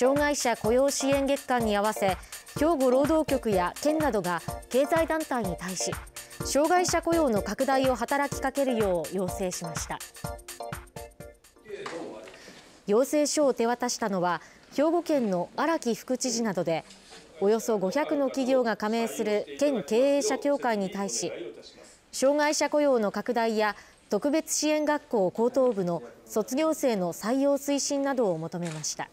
障害者雇用支援月間に合わせ兵庫労働局や県などが経済団体に対し障害者雇用の拡大を働きかけるよう要請しました要請書を手渡したのは兵庫県の荒木副知事などでおよそ500の企業が加盟する県経営者協会に対し障害者雇用の拡大や特別支援学校高等部の卒業生の採用推進などを求めました。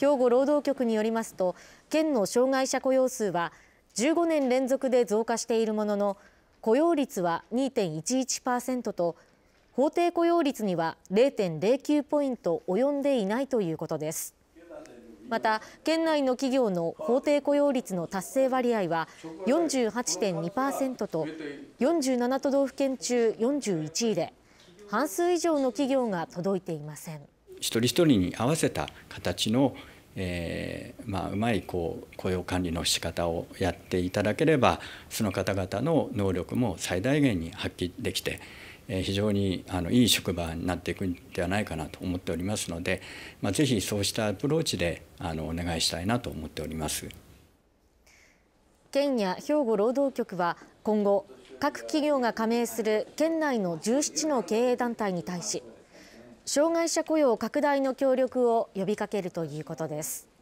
兵庫労働局によりますと県の障害者雇用数は15年連続で増加しているものの雇用率は2.11%と法定雇用率には0.09ポイント及んでいないということですまた県内の企業の法定雇用率の達成割合は48.2%と47都道府県中41位で半数以上の企業が届いていません一人一人に合わせた形の、えーまあ、うまいこう雇用管理の仕方をやっていただければその方々の能力も最大限に発揮できて、えー、非常にあのいい職場になっていくんではないかなと思っておりますので、まあ、ぜひそうしたアプローチであのお願いしたいなと思っております。県や兵庫労働局は今後各企業が加盟する県内の17の経営団体に対し障害者雇用拡大の協力を呼びかけるということです。